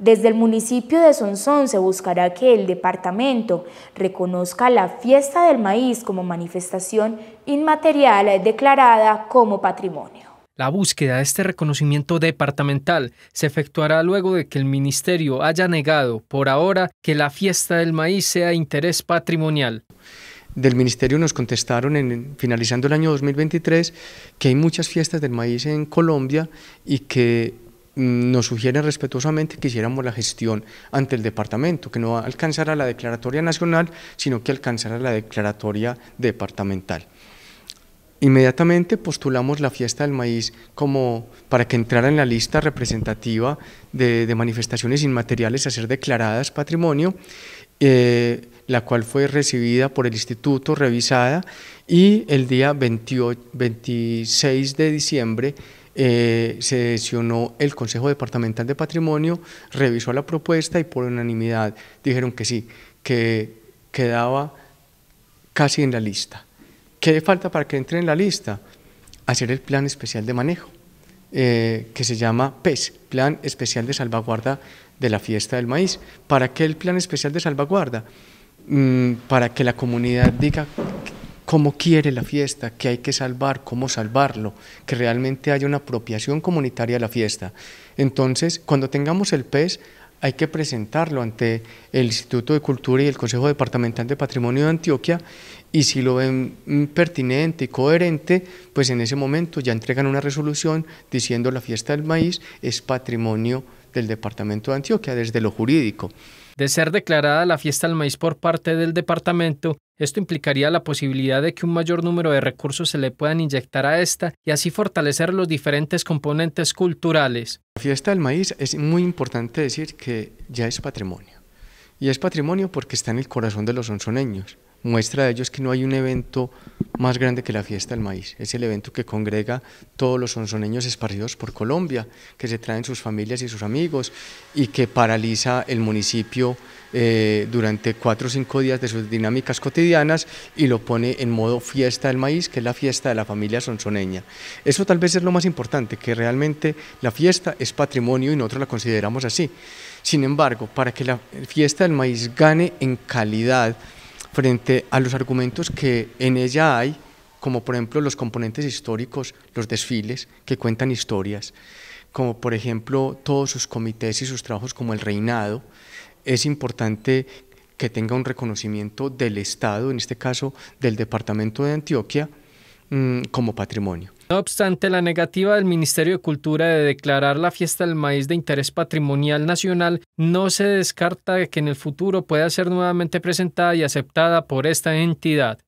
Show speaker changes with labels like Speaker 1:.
Speaker 1: Desde el municipio de Sonsón se buscará que el departamento reconozca la fiesta del maíz como manifestación inmaterial declarada como patrimonio. La búsqueda de este reconocimiento departamental se efectuará luego de que el ministerio haya negado por ahora que la fiesta del maíz sea interés patrimonial
Speaker 2: del ministerio nos contestaron en, finalizando el año 2023 que hay muchas fiestas del maíz en Colombia y que Mm, nos sugieren respetuosamente que hiciéramos la gestión ante el departamento, que no alcanzara la declaratoria nacional, sino que alcanzara la declaratoria departamental. Inmediatamente postulamos la fiesta del maíz como para que entrara en la lista representativa de, manifestaciones inmateriales a ser declaradas patrimonio, eh, la cual fue recibida por el instituto, revisada, y el día 26 de diciembre se eh, sesionó el Consejo Departamental de Patrimonio, revisó la propuesta y por unanimidad dijeron que sí, que quedaba casi en la lista. ¿Qué falta para que entre en la lista? Hacer el plan especial de manejo, eh, que se llama PES, Plan Especial de Salvaguarda de la Fiesta del Maíz. ¿Para qué el plan especial de salvaguarda? Mm, para que la comunidad diga cómo quiere la fiesta, qué hay que salvar, cómo salvarlo, que realmente haya una apropiación comunitaria de la fiesta. Entonces, cuando tengamos el pez, hay que presentarlo ante el Instituto de Cultura y el Consejo Departamental de Patrimonio de Antioquia y si lo ven pertinente y coherente, pues en ese momento ya entregan una resolución diciendo la fiesta del maíz es patrimonio del Departamento de Antioquia desde lo jurídico. De ser declarada la fiesta del maíz por parte del departamento,
Speaker 1: esto implicaría la posibilidad de que un mayor número de recursos se le puedan inyectar a esta y así
Speaker 2: fortalecer los diferentes componentes culturales. La fiesta del maíz es muy importante decir que ya es patrimonio. Y es patrimonio porque está en el corazón de los onzoneños. Muestra a ellos que no hay un evento más grande que la fiesta del maíz. Es el evento que congrega todos los sonsoneños esparcidos por Colombia, que se traen sus familias y sus amigos y que paraliza el municipio eh, durante cuatro o cinco días de sus dinámicas cotidianas y lo pone en modo fiesta del maíz, que es la fiesta de la familia sonsoneña. Eso tal vez es lo más importante, que realmente la fiesta es patrimonio y nosotros la consideramos así. Sin embargo, para que la fiesta del maíz gane en calidad, frente a los argumentos que en ella hay, como por ejemplo los componentes históricos, los desfiles que cuentan historias, como por ejemplo todos sus comités y sus trabajos como el reinado, es importante que tenga un reconocimiento del Estado, en este caso del Departamento de Antioquia, mm, como patrimonio. No obstante,
Speaker 1: la negativa del Ministerio de Cultura de declarar la fiesta del maíz de interés patrimonial nacional no se descarta que en el futuro pueda ser nuevamente presentada y aceptada por esta entidad.